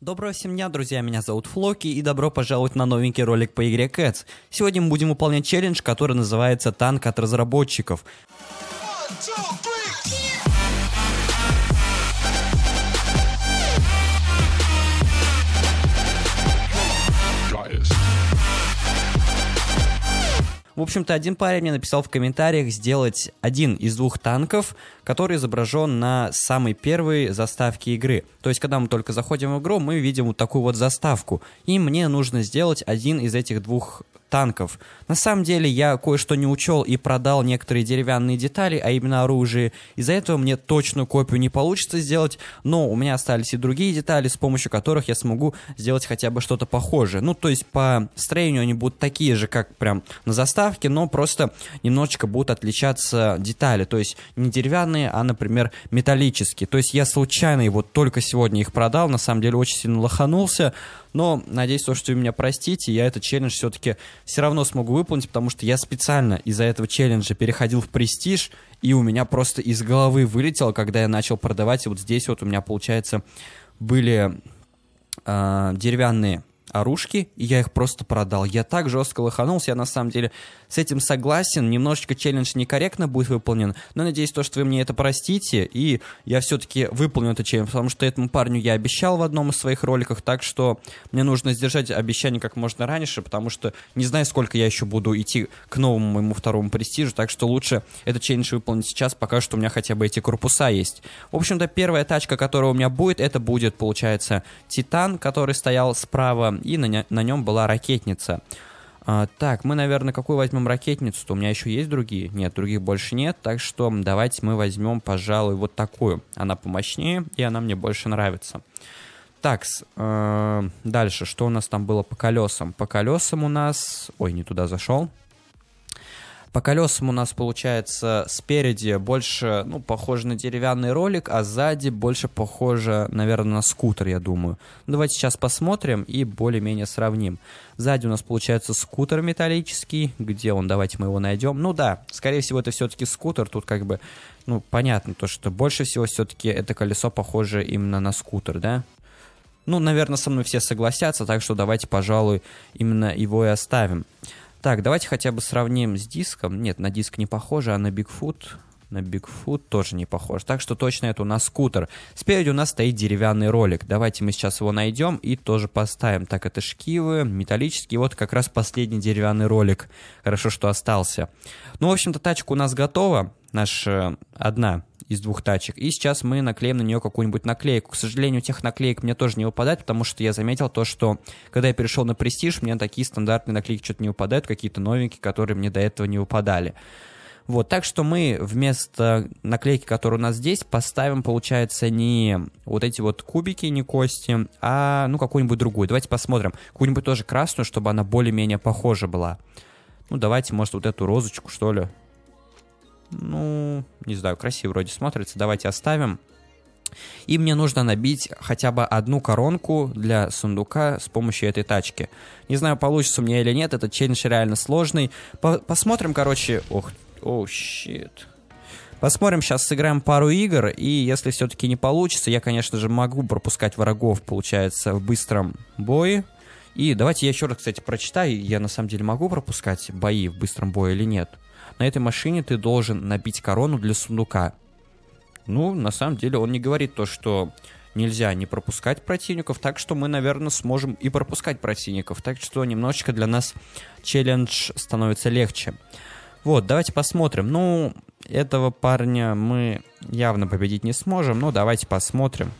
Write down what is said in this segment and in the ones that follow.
Доброго всем дня, друзья, меня зовут Флоки, и добро пожаловать на новенький ролик по игре Cats. Сегодня мы будем выполнять челлендж, который называется «Танк от разработчиков». One, two, В общем-то, один парень мне написал в комментариях сделать один из двух танков, который изображен на самой первой заставке игры. То есть, когда мы только заходим в игру, мы видим вот такую вот заставку. И мне нужно сделать один из этих двух танков. На самом деле я кое-что не учел и продал некоторые деревянные детали, а именно оружие. Из-за этого мне точную копию не получится сделать, но у меня остались и другие детали, с помощью которых я смогу сделать хотя бы что-то похожее. Ну, то есть по строению они будут такие же, как прям на заставке, но просто немножечко будут отличаться детали. То есть не деревянные, а, например, металлические. То есть я случайно и вот только сегодня их продал, на самом деле очень сильно лоханулся, но надеюсь, то, что вы меня простите, я этот челлендж все-таки все равно смогу выполнить, потому что я специально из-за этого челленджа переходил в престиж, и у меня просто из головы вылетело, когда я начал продавать. И вот здесь вот у меня, получается, были э, деревянные оружки, и я их просто продал. Я так жестко лоханулся, я на самом деле с этим согласен. Немножечко челлендж некорректно будет выполнен, но надеюсь, то, что вы мне это простите, и я все-таки выполню этот челлендж, потому что этому парню я обещал в одном из своих роликов, так что мне нужно сдержать обещание как можно раньше, потому что не знаю, сколько я еще буду идти к новому моему второму престижу, так что лучше этот челлендж выполнить сейчас, пока что у меня хотя бы эти корпуса есть. В общем-то, первая тачка, которая у меня будет, это будет, получается, Титан, который стоял справа и на, на нем была ракетница. А, так, мы, наверное, какую возьмем ракетницу-то? У меня еще есть другие? Нет, других больше нет, так что давайте мы возьмем, пожалуй, вот такую. Она помощнее, и она мне больше нравится. Так, э, дальше, что у нас там было по колесам? По колесам у нас... Ой, не туда зашел. По колесам у нас получается спереди больше, ну, похоже на деревянный ролик, а сзади больше похоже, наверное, на скутер, я думаю. Ну, давайте сейчас посмотрим и более-менее сравним. Сзади у нас получается скутер металлический. Где он? Давайте мы его найдем. Ну да, скорее всего, это все-таки скутер. Тут как бы, ну, понятно то, что больше всего все-таки это колесо похоже именно на скутер, да? Ну, наверное, со мной все согласятся, так что давайте, пожалуй, именно его и оставим. Так, давайте хотя бы сравним с диском. Нет, на диск не похоже, а на Бигфут на Бигфут тоже не похож. Так что точно это у нас скутер. Спереди у нас стоит деревянный ролик. Давайте мы сейчас его найдем и тоже поставим. Так, это шкивы, металлические. Вот как раз последний деревянный ролик. Хорошо, что остался. Ну, в общем-то, тачка у нас готова. Наша э, одна из двух тачек. И сейчас мы наклеим на нее какую-нибудь наклейку. К сожалению, тех наклеек мне тоже не выпадает, потому что я заметил то, что когда я перешел на престиж, мне такие стандартные наклейки что-то не выпадают, какие-то новенькие, которые мне до этого не выпадали. Вот, так что мы вместо наклейки, которая у нас здесь, поставим, получается, не вот эти вот кубики, не кости, а, ну, какую-нибудь другую. Давайте посмотрим. Какую-нибудь тоже красную, чтобы она более-менее похожа была. Ну, давайте, может, вот эту розочку, что ли ну, не знаю, красиво вроде смотрится, давайте оставим. И мне нужно набить хотя бы одну коронку для сундука с помощью этой тачки. Не знаю, получится у меня или нет, этот челлендж реально сложный. По посмотрим, короче... Ох, о, щит. Посмотрим, сейчас сыграем пару игр, и если все-таки не получится, я, конечно же, могу пропускать врагов, получается, в быстром бое. И давайте я еще раз, кстати, прочитаю, я на самом деле могу пропускать бои в быстром бое или нет. На этой машине ты должен набить корону для сундука. Ну, на самом деле он не говорит то, что нельзя не пропускать противников, так что мы, наверное, сможем и пропускать противников, так что немножечко для нас челлендж становится легче. Вот, давайте посмотрим. Ну, этого парня мы явно победить не сможем, но давайте посмотрим.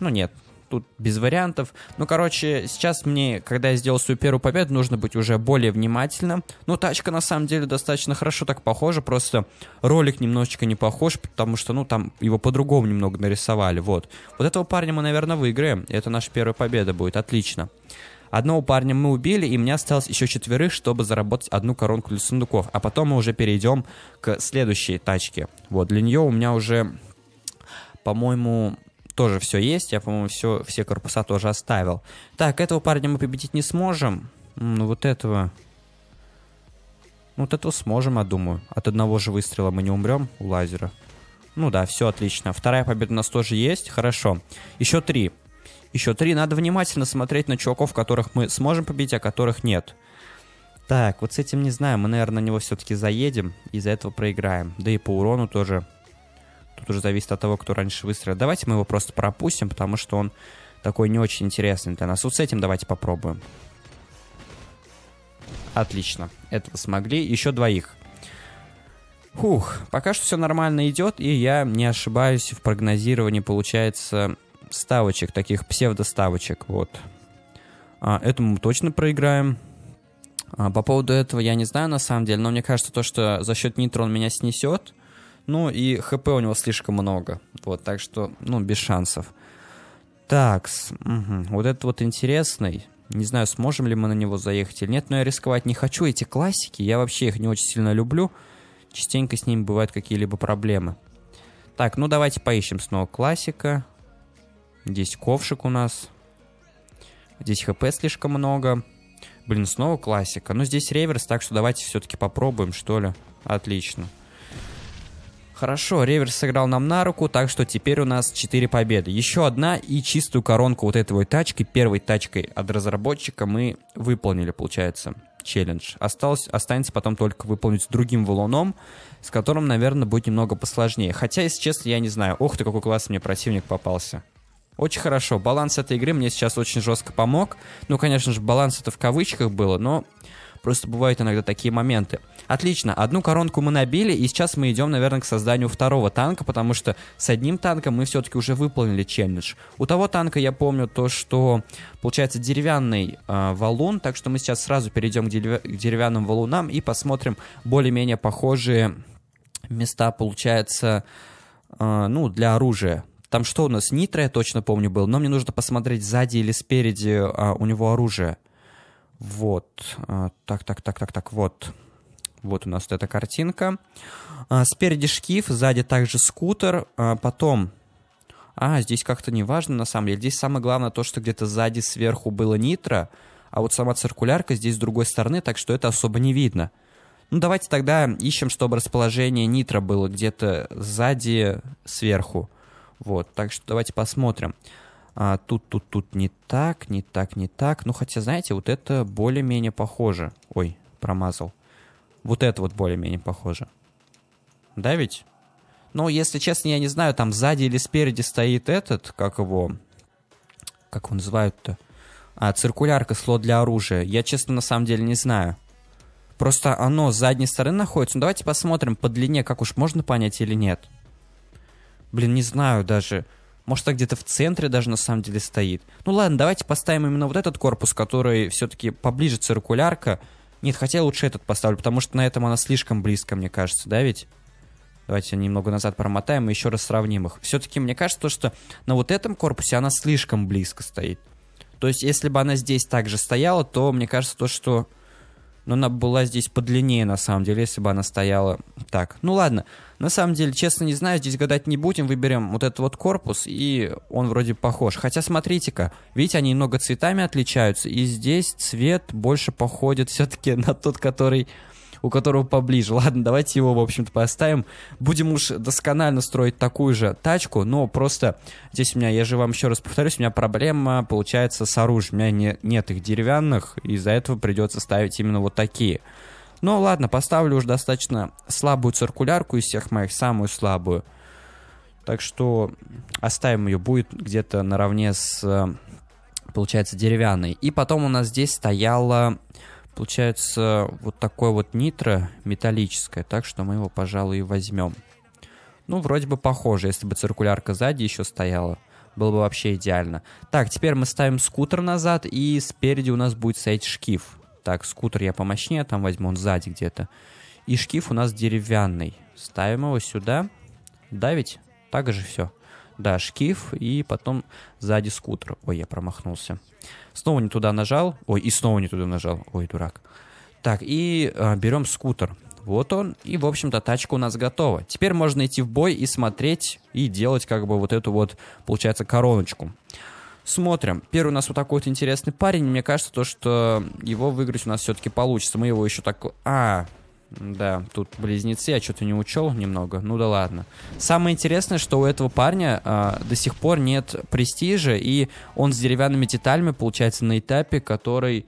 Ну нет, тут без вариантов. Ну, короче, сейчас мне, когда я сделал свою первую победу, нужно быть уже более внимательным. Ну, тачка на самом деле достаточно хорошо так похожа, просто ролик немножечко не похож, потому что, ну, там его по-другому немного нарисовали, вот. Вот этого парня мы, наверное, выиграем, это наша первая победа будет, отлично. Одного парня мы убили, и мне осталось еще четверых, чтобы заработать одну коронку для сундуков. А потом мы уже перейдем к следующей тачке. Вот, для нее у меня уже, по-моему, тоже все есть. Я, по-моему, все, все корпуса тоже оставил. Так, этого парня мы победить не сможем. Ну, вот этого... Вот этого сможем, я думаю. От одного же выстрела мы не умрем у лазера. Ну да, все отлично. Вторая победа у нас тоже есть. Хорошо. Еще три. Еще три. Надо внимательно смотреть на чуваков, которых мы сможем победить, а которых нет. Так, вот с этим не знаю. Мы, наверное, на него все-таки заедем. Из-за этого проиграем. Да и по урону тоже Тут уже зависит от того, кто раньше выстрелил. Давайте мы его просто пропустим, потому что он такой не очень интересный для нас. Вот с этим давайте попробуем. Отлично. Это смогли. Еще двоих. Фух, пока что все нормально идет, и я не ошибаюсь в прогнозировании, получается, ставочек, таких псевдоставочек, вот. А, этому мы точно проиграем. А, по поводу этого я не знаю, на самом деле, но мне кажется, то, что за счет нитро он меня снесет, ну и хп у него слишком много. Вот, так что, ну, без шансов. Так, угу. вот этот вот интересный. Не знаю, сможем ли мы на него заехать или нет, но я рисковать не хочу. Эти классики, я вообще их не очень сильно люблю. Частенько с ними бывают какие-либо проблемы. Так, ну давайте поищем снова классика. Здесь ковшик у нас. Здесь хп слишком много. Блин, снова классика. Но ну, здесь реверс, так что давайте все-таки попробуем, что ли. Отлично. Хорошо, реверс сыграл нам на руку, так что теперь у нас 4 победы. Еще одна и чистую коронку вот этой вот тачки, первой тачкой от разработчика мы выполнили, получается, челлендж. Осталось, останется потом только выполнить другим валуном, с которым, наверное, будет немного посложнее. Хотя, если честно, я не знаю. Ох ты, какой классный мне противник попался. Очень хорошо. Баланс этой игры мне сейчас очень жестко помог. Ну, конечно же, баланс это в кавычках было, но Просто бывают иногда такие моменты. Отлично, одну коронку мы набили, и сейчас мы идем, наверное, к созданию второго танка, потому что с одним танком мы все-таки уже выполнили челлендж. У того танка я помню то, что получается деревянный э, валун, так что мы сейчас сразу перейдем к, деревя- к деревянным валунам и посмотрим более-менее похожие места, получается, э, ну, для оружия. Там что у нас? Нитро, я точно помню, был, но мне нужно посмотреть сзади или спереди э, у него оружие. Вот. Так, так, так, так, так, вот. Вот у нас вот эта картинка. Спереди шкив, сзади также скутер. Потом... А, здесь как-то не важно, на самом деле. Здесь самое главное то, что где-то сзади сверху было нитро, а вот сама циркулярка здесь с другой стороны, так что это особо не видно. Ну, давайте тогда ищем, чтобы расположение нитро было где-то сзади, сверху. Вот, так что давайте посмотрим а, тут, тут, тут не так, не так, не так. Ну, хотя, знаете, вот это более-менее похоже. Ой, промазал. Вот это вот более-менее похоже. Да ведь? Ну, если честно, я не знаю, там сзади или спереди стоит этот, как его, как его называют-то? А, циркулярка, слот для оружия. Я, честно, на самом деле не знаю. Просто оно с задней стороны находится. Ну, давайте посмотрим по длине, как уж можно понять или нет. Блин, не знаю даже. Может, так где-то в центре даже на самом деле стоит. Ну ладно, давайте поставим именно вот этот корпус, который все-таки поближе циркулярка. Нет, хотя я лучше этот поставлю, потому что на этом она слишком близко, мне кажется, да ведь? Давайте немного назад промотаем и еще раз сравним их. Все-таки мне кажется, что на вот этом корпусе она слишком близко стоит. То есть, если бы она здесь также стояла, то мне кажется, то, что... Но ну, она была здесь подлиннее, на самом деле, если бы она стояла так. Ну ладно, на самом деле, честно не знаю, здесь гадать не будем, выберем вот этот вот корпус, и он вроде похож. Хотя смотрите-ка, видите, они много цветами отличаются, и здесь цвет больше походит все-таки на тот, который у которого поближе. Ладно, давайте его, в общем-то, поставим. Будем уж досконально строить такую же тачку, но просто здесь у меня, я же вам еще раз повторюсь, у меня проблема получается с оружием. У меня не, нет их деревянных, из-за этого придется ставить именно вот такие. Ну ладно, поставлю уже достаточно слабую циркулярку из всех моих, самую слабую. Так что оставим ее, будет где-то наравне с, э, получается, деревянной. И потом у нас здесь стояла, получается, вот такой вот нитро металлическое, так что мы его, пожалуй, и возьмем. Ну, вроде бы похоже, если бы циркулярка сзади еще стояла, было бы вообще идеально. Так, теперь мы ставим скутер назад, и спереди у нас будет стоять шкив. Так, скутер я помощнее, там возьму, он сзади где-то. И шкив у нас деревянный. Ставим его сюда. Давить. Так же все. Да, шкив и потом сзади скутер. Ой, я промахнулся. Снова не туда нажал. Ой, и снова не туда нажал. Ой, дурак. Так, и э, берем скутер. Вот он. И, в общем-то, тачка у нас готова. Теперь можно идти в бой и смотреть, и делать как бы вот эту вот, получается, короночку. Смотрим. Первый у нас вот такой вот интересный парень. Мне кажется, то, что его выиграть у нас все-таки получится. Мы его еще так... А, да, тут близнецы, я что-то не учел немного. Ну да ладно. Самое интересное, что у этого парня э, до сих пор нет престижа, и он с деревянными деталями, получается, на этапе, который...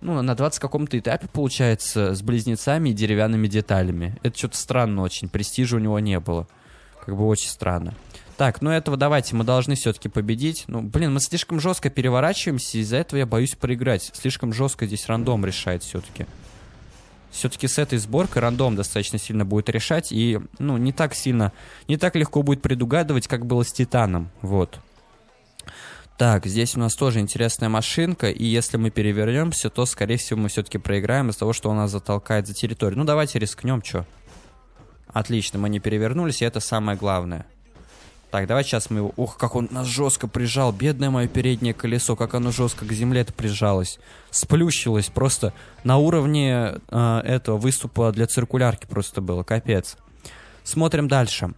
Ну, на 20 каком-то этапе, получается, с близнецами и деревянными деталями. Это что-то странно очень. Престижа у него не было. Как бы очень странно. Так, ну этого давайте, мы должны все-таки победить. Ну, блин, мы слишком жестко переворачиваемся, из-за этого я боюсь проиграть. Слишком жестко здесь рандом решает все-таки. Все-таки с этой сборкой рандом достаточно сильно будет решать, и, ну, не так сильно, не так легко будет предугадывать, как было с Титаном, вот. Так, здесь у нас тоже интересная машинка, и если мы перевернемся, то, скорее всего, мы все-таки проиграем из-за того, что он нас затолкает за территорию. Ну, давайте рискнем, что. Отлично, мы не перевернулись, и это самое главное. Так, давай сейчас мы его... Ох, как он нас жестко прижал. Бедное мое переднее колесо, как оно жестко к земле это прижалось. Сплющилось просто на уровне э, этого выступа для циркулярки просто было. Капец. Смотрим дальше.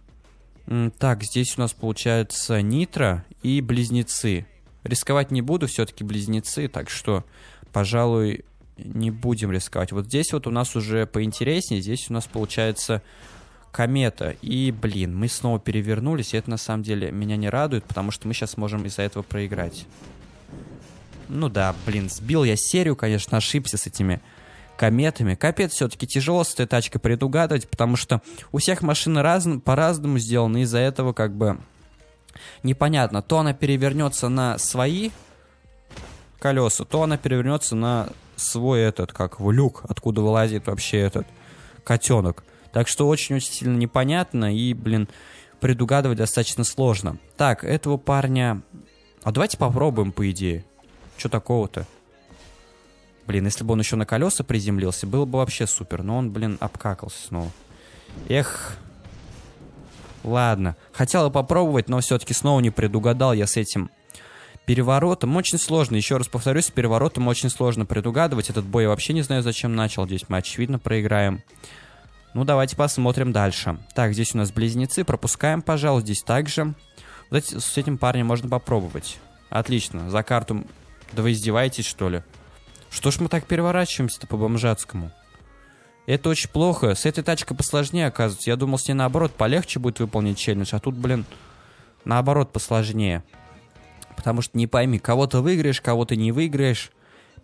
Так, здесь у нас получается нитро и близнецы. Рисковать не буду, все-таки близнецы, так что, пожалуй, не будем рисковать. Вот здесь вот у нас уже поинтереснее. Здесь у нас получается комета. И, блин, мы снова перевернулись, и это на самом деле меня не радует, потому что мы сейчас можем из-за этого проиграть. Ну да, блин, сбил я серию, конечно, ошибся с этими кометами. Капец, все-таки тяжело с этой тачкой предугадывать, потому что у всех машины раз... по-разному сделаны, из-за этого как бы непонятно. То она перевернется на свои колеса, то она перевернется на свой этот, как в люк, откуда вылазит вообще этот котенок. Так что очень-очень сильно непонятно и, блин, предугадывать достаточно сложно. Так, этого парня... А давайте попробуем, по идее. Что такого-то? Блин, если бы он еще на колеса приземлился, было бы вообще супер. Но он, блин, обкакался снова. Эх. Ладно. Хотел попробовать, но все-таки снова не предугадал я с этим переворотом. Очень сложно, еще раз повторюсь, с переворотом очень сложно предугадывать. Этот бой я вообще не знаю, зачем начал. Здесь мы, очевидно, проиграем. Ну, давайте посмотрим дальше. Так, здесь у нас близнецы. Пропускаем, пожалуй, здесь также. Вот с этим парнем можно попробовать. Отлично. За карту... Да вы издеваетесь, что ли? Что ж мы так переворачиваемся-то по-бомжатскому? Это очень плохо. С этой тачкой посложнее оказывается. Я думал, с ней наоборот полегче будет выполнить челлендж. А тут, блин, наоборот посложнее. Потому что не пойми, кого ты выиграешь, кого ты не выиграешь.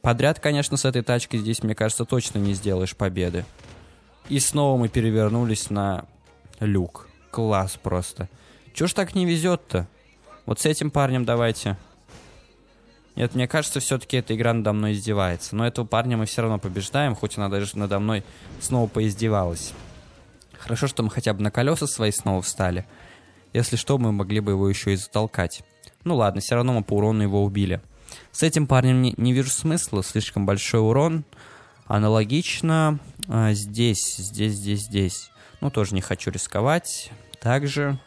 Подряд, конечно, с этой тачкой здесь, мне кажется, точно не сделаешь победы. И снова мы перевернулись на люк. Класс просто. Чё ж так не везет-то? Вот с этим парнем давайте. Нет, мне кажется, все-таки эта игра надо мной издевается. Но этого парня мы все равно побеждаем, хоть она даже надо мной снова поиздевалась. Хорошо, что мы хотя бы на колеса свои снова встали. Если что, мы могли бы его еще и затолкать. Ну ладно, все равно мы по урону его убили. С этим парнем не, не вижу смысла, слишком большой урон. Аналогично а, здесь, здесь, здесь, здесь. Ну, тоже не хочу рисковать. Также.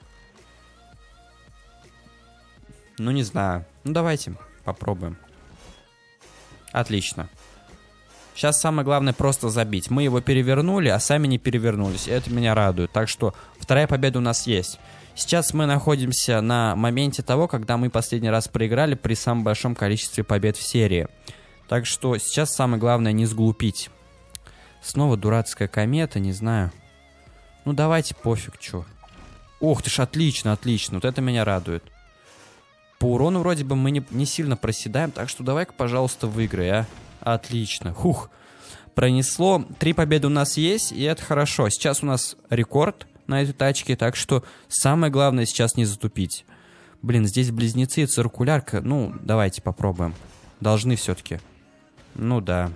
Ну, не знаю. Ну, давайте попробуем. Отлично. Сейчас самое главное просто забить. Мы его перевернули, а сами не перевернулись. Это меня радует. Так что вторая победа у нас есть. Сейчас мы находимся на моменте того, когда мы последний раз проиграли при самом большом количестве побед в серии. Так что сейчас самое главное не сглупить. Снова дурацкая комета, не знаю. Ну давайте, пофиг, чё. Ох ты ж, отлично, отлично. Вот это меня радует. По урону вроде бы мы не, не сильно проседаем, так что давай-ка, пожалуйста, выиграй, а. Отлично. Хух. Пронесло. Три победы у нас есть, и это хорошо. Сейчас у нас рекорд на этой тачке, так что самое главное сейчас не затупить. Блин, здесь близнецы и циркулярка. Ну, давайте попробуем. Должны все-таки. Ну да.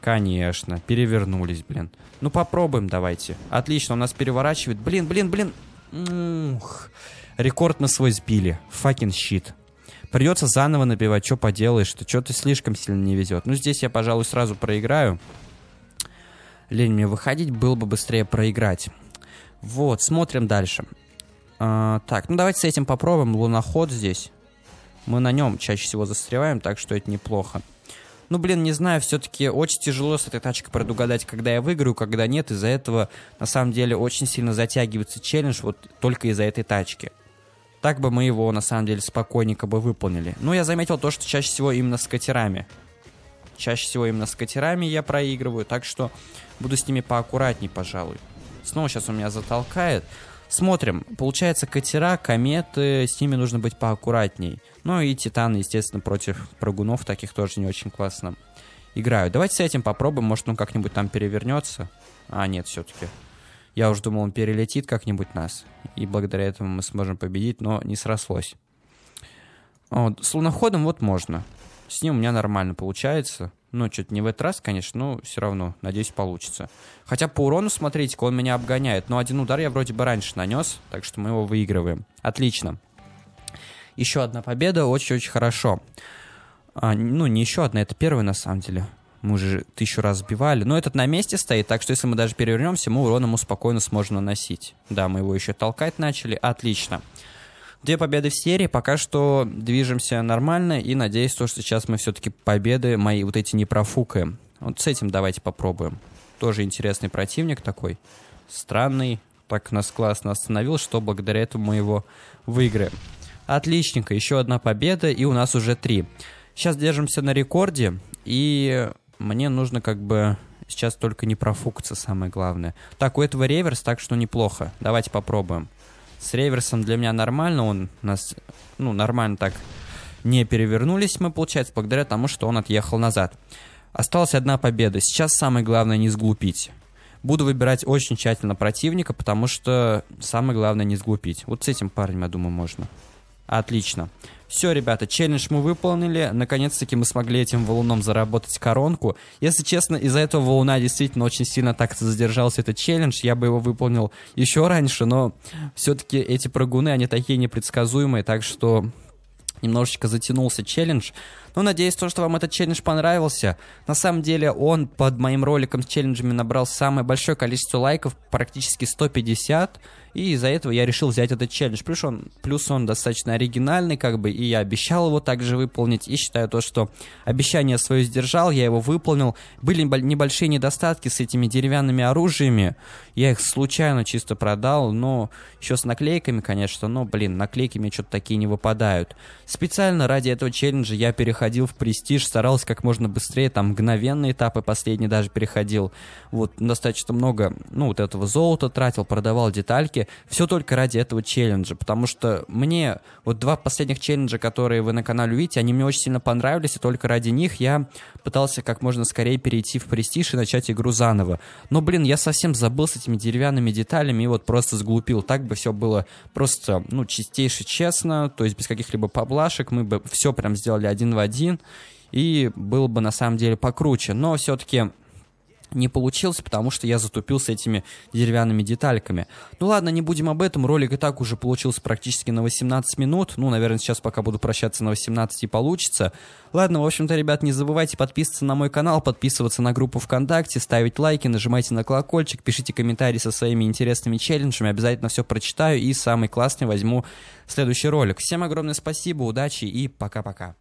Конечно, перевернулись, блин. Ну попробуем давайте. Отлично, у нас переворачивает. Блин, блин, блин. Ух. Рекорд мы свой сбили. Факин щит. Придется заново набивать, что поделаешь, что что-то слишком сильно не везет. Ну здесь я, пожалуй, сразу проиграю. Лень мне выходить, было бы быстрее проиграть. Вот, смотрим дальше. А, так, ну давайте с этим попробуем. Луноход здесь. Мы на нем чаще всего застреваем, так что это неплохо. Ну, блин, не знаю, все-таки очень тяжело с этой тачкой предугадать, когда я выиграю, когда нет. Из-за этого, на самом деле, очень сильно затягивается челлендж вот только из-за этой тачки. Так бы мы его, на самом деле, спокойненько бы выполнили. Ну, я заметил то, что чаще всего именно с катерами. Чаще всего именно с катерами я проигрываю, так что буду с ними поаккуратней, пожалуй. Снова сейчас у меня затолкает. Смотрим. Получается, катера, кометы, с ними нужно быть поаккуратней. Ну и титаны, естественно, против прыгунов таких тоже не очень классно играют. Давайте с этим попробуем, может он как-нибудь там перевернется. А, нет, все-таки. Я уже думал, он перелетит как-нибудь нас. И благодаря этому мы сможем победить, но не срослось. Вот. С луноходом вот можно. С ним у меня нормально получается. Ну, что-то не в этот раз, конечно, но все равно, надеюсь, получится. Хотя по урону, смотрите-ка, он меня обгоняет. Но один удар я вроде бы раньше нанес, так что мы его выигрываем. Отлично. Еще одна победа, очень-очень хорошо. А, ну, не еще одна, это первая на самом деле. Мы уже тысячу раз сбивали. Но этот на месте стоит, так что если мы даже перевернемся, мы урон ему спокойно сможем наносить. Да, мы его еще толкать начали. Отлично. Отлично. Две победы в серии, пока что движемся нормально, и надеюсь, то, что сейчас мы все-таки победы мои вот эти не профукаем. Вот с этим давайте попробуем. Тоже интересный противник такой, странный, так нас классно остановил, что благодаря этому мы его выиграем. Отличненько, еще одна победа, и у нас уже три. Сейчас держимся на рекорде, и мне нужно как бы сейчас только не профукаться, самое главное. Так, у этого реверс, так что неплохо. Давайте попробуем. С реверсом для меня нормально, он нас, ну, нормально так не перевернулись мы, получается, благодаря тому, что он отъехал назад. Осталась одна победа. Сейчас самое главное не сглупить. Буду выбирать очень тщательно противника, потому что самое главное не сглупить. Вот с этим парнем, я думаю, можно. Отлично. Все, ребята, челлендж мы выполнили. Наконец-таки мы смогли этим валуном заработать коронку. Если честно, из-за этого валуна действительно очень сильно так задержался этот челлендж. Я бы его выполнил еще раньше, но все-таки эти прыгуны, они такие непредсказуемые, так что немножечко затянулся челлендж. Но ну, надеюсь, то, что вам этот челлендж понравился. На самом деле он под моим роликом с челленджами набрал самое большое количество лайков, практически 150. И из-за этого я решил взять этот челлендж. Плюс он, плюс он достаточно оригинальный, как бы, и я обещал его также выполнить. И считаю то, что обещание свое сдержал, я его выполнил. Были небольшие недостатки с этими деревянными оружиями. Я их случайно чисто продал, но еще с наклейками, конечно, но, блин, наклейки мне что-то такие не выпадают. Специально ради этого челленджа я переходил в престиж, старался как можно быстрее, там мгновенные этапы, последние даже переходил. Вот достаточно много, ну, вот этого золота тратил, продавал детальки, площадке, все только ради этого челленджа, потому что мне вот два последних челленджа, которые вы на канале увидите, они мне очень сильно понравились, и только ради них я пытался как можно скорее перейти в престиж и начать игру заново. Но, блин, я совсем забыл с этими деревянными деталями и вот просто сглупил. Так бы все было просто, ну, чистейше честно, то есть без каких-либо поблажек, мы бы все прям сделали один в один, и было бы на самом деле покруче. Но все-таки не получилось, потому что я затупил с этими деревянными детальками. Ну ладно, не будем об этом, ролик и так уже получился практически на 18 минут, ну, наверное, сейчас пока буду прощаться на 18 и получится. Ладно, в общем-то, ребят, не забывайте подписываться на мой канал, подписываться на группу ВКонтакте, ставить лайки, нажимайте на колокольчик, пишите комментарии со своими интересными челленджами, обязательно все прочитаю и самый классный возьму следующий ролик. Всем огромное спасибо, удачи и пока-пока.